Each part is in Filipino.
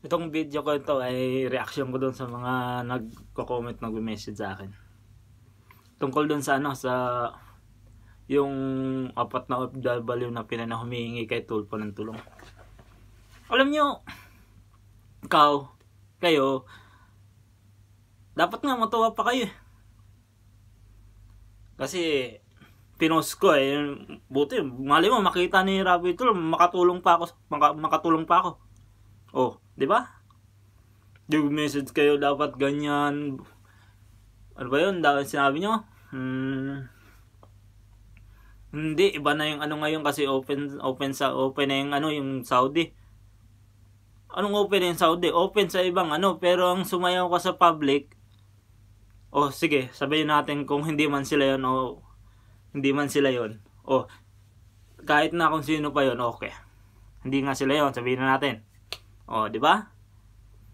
Itong video ko ito ay reaction ko doon sa mga nagko-comment, nag message sa akin. Tungkol doon sa ano, sa yung apat na OFW na pinana kay Tulpo ng tulong. Alam nyo, ikaw, kayo, dapat nga matuwa pa kayo. Eh. Kasi, pinos ko eh, buti, mali mo, makita ni Rabbit Tulong, makatulong pa ako, maka, makatulong pa ako. Oh, 'Di ba? Nag-message kayo dapat ganyan. Ano ba 'yun? Dapat sinabi nyo? Hmm. Hindi, iba na yung ano ngayon kasi open open sa open na yung ano yung Saudi. Anong open yung Saudi? Open sa ibang ano, pero ang sumayaw ko sa public Oh, sige, sabihin natin kung hindi man sila 'yon o oh, hindi man sila 'yon. Oh, kahit na kung sino pa 'yon, okay. Hindi nga sila 'yon, sabihin na natin. Oh, di ba?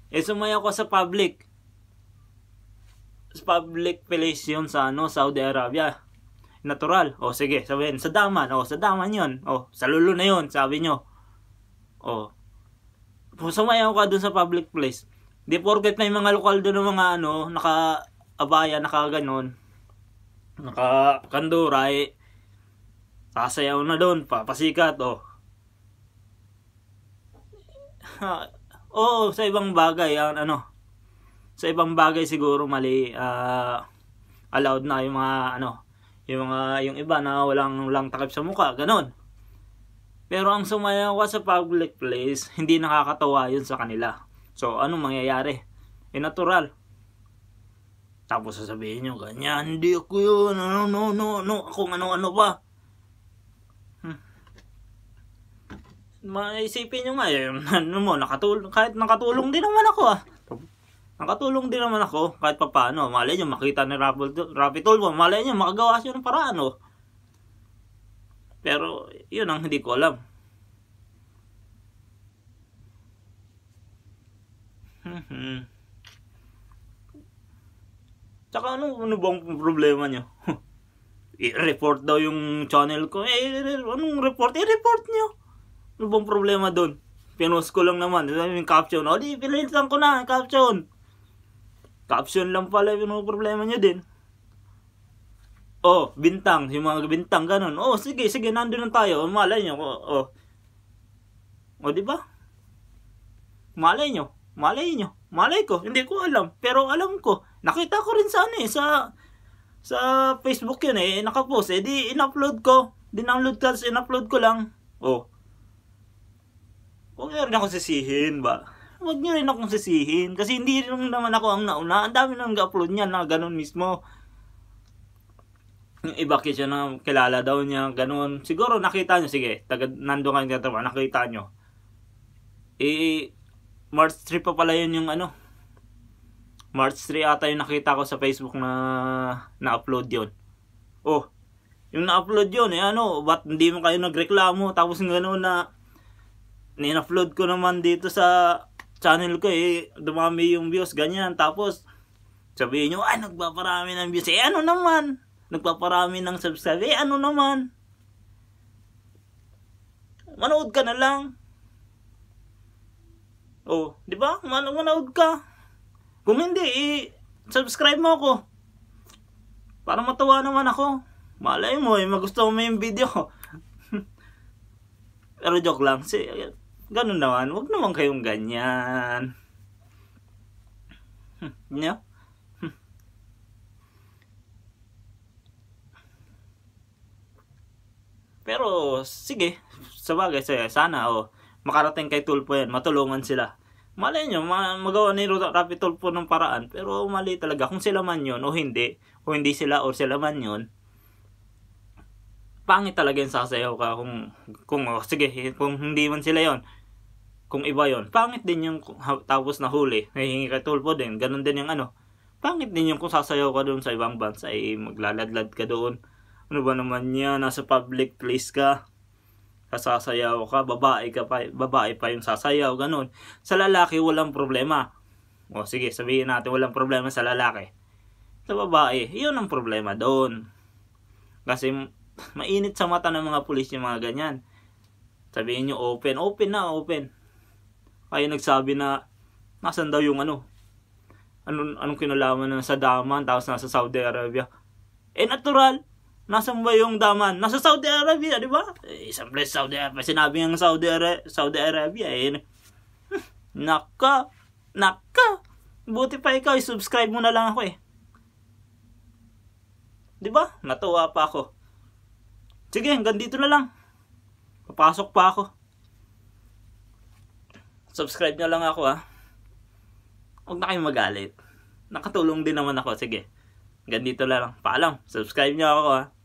Eh, sumayaw ko sa public. Sa Public place 'yon sa ano, Saudi Arabia. Natural. Oh, sige, sabihin, sa daman. O, oh, sa daman 'yon. Oh, sa lulu na 'yon, sabi nyo. Oh. sumayaw ka dun sa public place. Di porket 'yung mga lokal doon ng mga ano, naka-abaya, naka-ganon, naka-kanduray, eh, sasayaw na doon, papasikat, oh oo, sa ibang bagay, ang ano, sa ibang bagay siguro mali, uh, allowed na yung mga, ano, yung mga, yung iba na walang, lang takip sa mukha, ganun. Pero ang sumayaw ka sa public place, hindi nakakatawa yun sa kanila. So, anong mangyayari? E natural. Tapos sasabihin nyo, ganyan, hindi ako yun, no, no, no, no, akong ano-ano pa. Hmm maisipin nyo nga, eh, ano mo, nakatulong, kahit nakatulong din naman ako ah. Nakatulong din naman ako, kahit pa paano. Malay nyo, makita ni Rapi Tulfo, malay nyo, makagawa siya ng paraan oh. Pero, yun ang hindi ko alam. Hmm. hmm. Tsaka ano, ano bang problema nyo? I-report daw yung channel ko. Eh, anong report? I-report nyo. Ano bang problema doon? Pinost ko lang naman. Sabi yung caption. O di, pinilitan ko na. Caption. Caption lang pala yung problema niya din. Oh, bintang. Yung mga bintang, ganun. Oh, sige, sige, nandun lang tayo. O, malay nyo. Oh, oh. O, di ba? Malay nyo. Malay nyo. Malay ko. Hindi ko alam. Pero alam ko. Nakita ko rin sa ano eh. Sa, sa Facebook yun eh. Nakapost. Eh, di, in-upload ko. Dinownload tapos in-upload ko lang. Oh, huwag nyo rin ako sisihin ba? Huwag nyo rin akong sisihin. Kasi hindi rin naman ako ang nauna. Ang dami nang nag-upload niya na ganun mismo. Yung iba siya na kilala daw niya, ganun. Siguro nakita nyo, sige, taga, nandun yung trabaho, nakita nyo. Eh, March 3 pa pala yun yung ano. March 3 ata yung nakita ko sa Facebook na na-upload yun. Oh, yung na-upload yun, eh ano, ba't hindi mo kayo nagreklamo, tapos gano'n na, in-upload ko naman dito sa channel ko eh, dumami yung views, ganyan. Tapos, sabihin nyo, ah nagpaparami ng views. Eh, ano naman? Nagpaparami ng subscribe. Eh, ano naman? Manood ka na lang. Oh, di ba? Man manood ka. Kung hindi, eh, subscribe mo ako. Para matuwa naman ako. Malay mo, eh, magustuhan mo yung video. Pero joke lang. Si, Ganun naman. wag naman kayong ganyan. Hmm, nyo? Hmm. Pero, sige. Sabagay, sa'yo, Sana, oh. Makarating kay Tulpo yan. Matulungan sila. Malay nyo, ma magawa ni Rapi Tulpo ng paraan. Pero mali talaga. Kung sila man yon o hindi, o hindi sila o sila man yon pangit talaga yung sasayaw ka kung, kung oh, sige, kung hindi man sila yon kung iba yon pangit din yung tapos na huli, nahihingi ka tulpo din, ganun din yung ano, pangit din yung kung sasayaw ka doon sa ibang bansa, ay eh, maglaladlad ka doon, ano ba naman yan, nasa public place ka, sasayaw ka, babae ka pa, babae pa yung sasayaw, ganun. Sa lalaki, walang problema. O oh, sige, sabihin natin, walang problema sa lalaki. Sa babae, yun ang problema doon. Kasi Mainit sa mata ng mga pulis yung mga ganyan. Sabihin nyo, open. Open na, open. Kaya nagsabi na, nasan daw yung ano? Anong, anong kinalaman na sa Daman, tapos nasa Saudi Arabia? Eh, natural. Nasaan ba yung Daman? Nasa Saudi Arabia, di ba? Eh, isang place Saudi Arabia. Sinabi ng Saudi, Ara Saudi Arabia, eh. eh. Naka, naka. Buti pa ikaw, subscribe mo na lang ako eh. 'Di ba? Natuwa pa ako. Sige, hanggang dito na lang. Papasok pa ako. Subscribe na lang ako ha. Huwag na kayong magalit. Nakatulong din naman ako. Sige. Hanggang dito na lang. Paalam. Subscribe nyo ako ha.